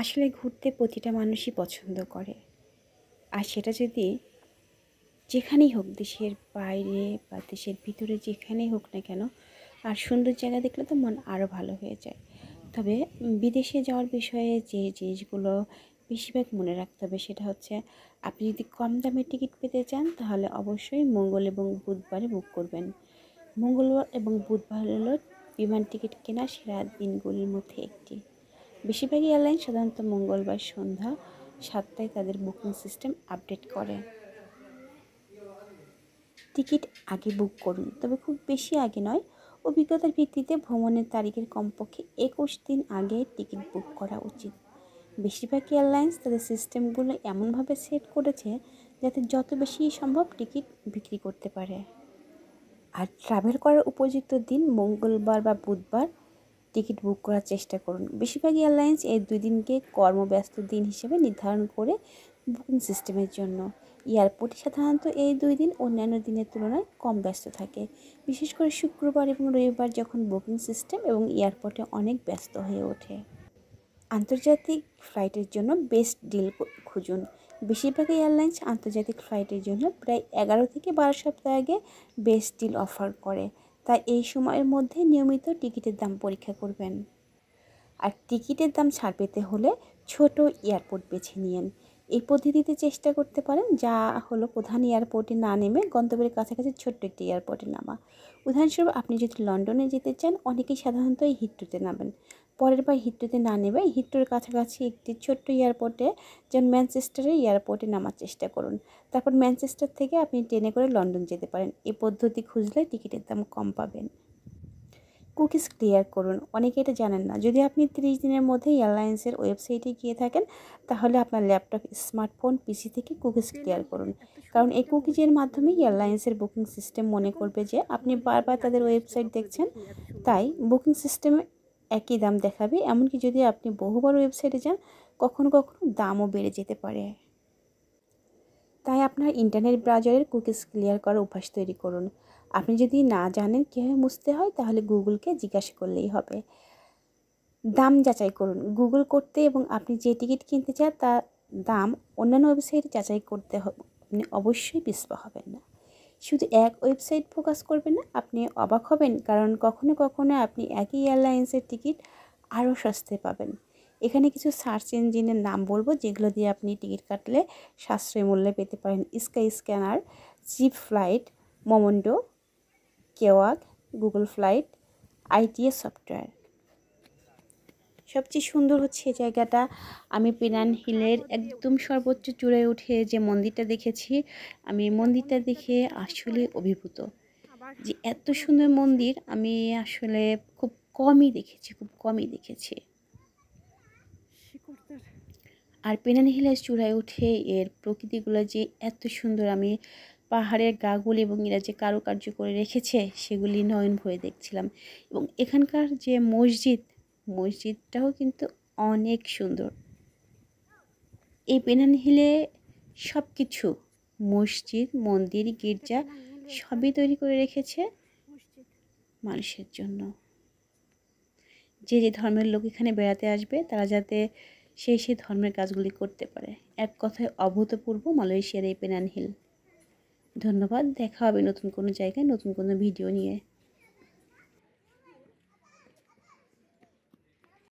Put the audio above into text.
আসলে ঘুরতে প্রতিটা মানুষই পছন্দ করে আর সেটা যদি যেখানেই হোক দেশের বাইরে বা দেশের ভিতরে যেখানেই হোক না কেন আর সুন্দর জায়গা দেখলে তো মন আরও ভালো হয়ে যায় তবে বিদেশে যাওয়ার বিষয়ে যে জিনিসগুলো বেশিরভাগ মনে রাখতে হবে সেটা হচ্ছে আপনি যদি কম দামে টিকিট পেতে চান তাহলে অবশ্যই মঙ্গল এবং বুধবারে বুক করবেন মঙ্গলবার এবং বুধবার হলো বিমান টিকিট কেনা সেরা দিনগুলির মধ্যে একটি বেশিরভাগই এয়ারলাইন সাধারণত মঙ্গলবার সন্ধ্যা সাতটায় তাদের বুকিং সিস্টেম আপডেট করে টিকিট আগে বুক করুন তবে খুব বেশি আগে নয় অভিজ্ঞতার ভিত্তিতে ভ্রমণের তারিখের কমপক্ষে একুশ দিন আগে টিকিট বুক করা উচিত বেশিরভাগ এয়ারলাইন্স তাদের সিস্টেমগুলো এমনভাবে সেট করেছে যাতে যত বেশি সম্ভব টিকিট বিক্রি করতে পারে আর ট্রাভেল করার উপযুক্ত দিন মঙ্গলবার বা বুধবার টিকিট বুক করার চেষ্টা করুন বেশিরভাগ এয়ারলাইন্স এই দুই দিনকে কর্মব্যস্ত দিন হিসেবে নির্ধারণ করে বুকিং সিস্টেমের জন্য এয়ারপোর্টে সাধারণত এই দুই দিন অন্যান্য দিনের তুলনায় কম ব্যস্ত থাকে বিশেষ করে শুক্রবার এবং রবিবার যখন বুকিং সিস্টেম এবং এয়ারপোর্টে অনেক ব্যস্ত হয়ে ওঠে আন্তর্জাতিক ফ্লাইটের জন্য বেস্ট ডিল খুঁজুন বেশিরভাগ এয়ারলাইন্স আন্তর্জাতিক ফ্লাইটের জন্য প্রায় এগারো থেকে বারো সপ্তাহ আগে বেস্ট ডিল অফার করে তাই এই সময়ের মধ্যে নিয়মিত টিকিটের দাম পরীক্ষা করবেন আর টিকিটের দাম ছাড় পেতে হলে ছোট এয়ারপোর্ট বেছে নিন এই পদ্ধতিতে চেষ্টা করতে পারেন যা হলো প্রধান এয়ারপোর্টে না নেমে গন্তব্যের কাছাকাছি ছোট্ট একটি এয়ারপোর্টে নামা উদাহরণস্বরূপ আপনি যদি লন্ডনে যেতে চান অনেকেই সাধারণত এই হিট্রুতে নামেন পরের বার হিট্রোতে না নেবে হিট্রোর কাছাকাছি একটি ছোট্ট এয়ারপোর্টে যেমন ম্যানচেস্টারের এয়ারপোর্টে নামার চেষ্টা করুন তারপর ম্যানচেস্টার থেকে আপনি ট্রেনে করে লন্ডন যেতে পারেন এই পদ্ধতি খুঁজলে টিকিটের দাম কম পাবেন কুকিজ ক্লিয়ার করুন অনেকে এটা জানেন না যদি আপনি ত্রিশ দিনের মধ্যে এয়ারলাইন্সের ওয়েবসাইটে গিয়ে থাকেন তাহলে আপনার ল্যাপটপ স্মার্টফোন পিসি থেকে কুকিজ ক্লিয়ার করুন কারণ এই কুকিজের মাধ্যমে এয়ারলাইন্সের বুকিং সিস্টেম মনে করবে যে আপনি বারবার তাদের ওয়েবসাইট দেখছেন তাই বুকিং সিস্টেমে একই দাম দেখাবে এমনকি যদি আপনি বহুবার ওয়েবসাইটে যান কখনো কখনো দামও বেড়ে যেতে পারে তাই আপনার ইন্টারনেট ব্রাউজারের কুকিজ ক্লিয়ার করার অভ্যাস তৈরি করুন আপনি যদি না জানেন কীভাবে মুছতে হয় তাহলে গুগলকে জিজ্ঞাসা করলেই হবে দাম যাচাই করুন গুগল করতে এবং আপনি যে টিকিট কিনতে চান তার দাম অন্যান্য ওয়েবসাইটে যাচাই করতে হবে আপনি অবশ্যই পিছপা হবেন না শুধু এক ওয়েবসাইট ফোকাস করবেন না আপনি অবাক হবেন কারণ কখনো কখনো আপনি একই এয়ারলাইন্সের টিকিট আরও সস্তে পাবেন এখানে কিছু সার্চ ইঞ্জিনের নাম বলবো যেগুলো দিয়ে আপনি টিকিট কাটলে সাশ্রয় মূল্যে পেতে পারেন Skyscanner cheap flight Momondo Kayak Google flight ITA software সবচেয়ে সুন্দর হচ্ছে এই জায়গাটা আমি পিনান হিলের একদম সর্বোচ্চ চূড়ায় উঠে যে মন্দিরটা দেখেছি আমি মন্দিরটা দেখে আসলে অভিভূত যে এত সুন্দর মন্দির আমি আসলে খুব কমই দেখেছি খুব কমই দেখেছি আর পেনান হিলের চূড়ায় উঠে এর প্রকৃতিগুলো যে এত সুন্দর আমি পাহাড়ের গাগুল এবং এরা যে কারুকার্য করে রেখেছে সেগুলি নয়ন ভরে দেখছিলাম এবং এখানকার যে মসজিদ মসজিদটাও কিন্তু অনেক সুন্দর এই পেনান হিলে সব কিছু মসজিদ মন্দির গির্জা সবই তৈরি করে রেখেছে মানুষের জন্য যে যে ধর্মের লোক এখানে বেড়াতে আসবে তারা যাতে সেই সেই ধর্মের কাজগুলি করতে পারে এক কথায় অভূতপূর্ব মালয়েশিয়ার এই পেনান হিল ধন্যবাদ দেখা হবে নতুন কোনো জায়গায় নতুন কোনো ভিডিও নিয়ে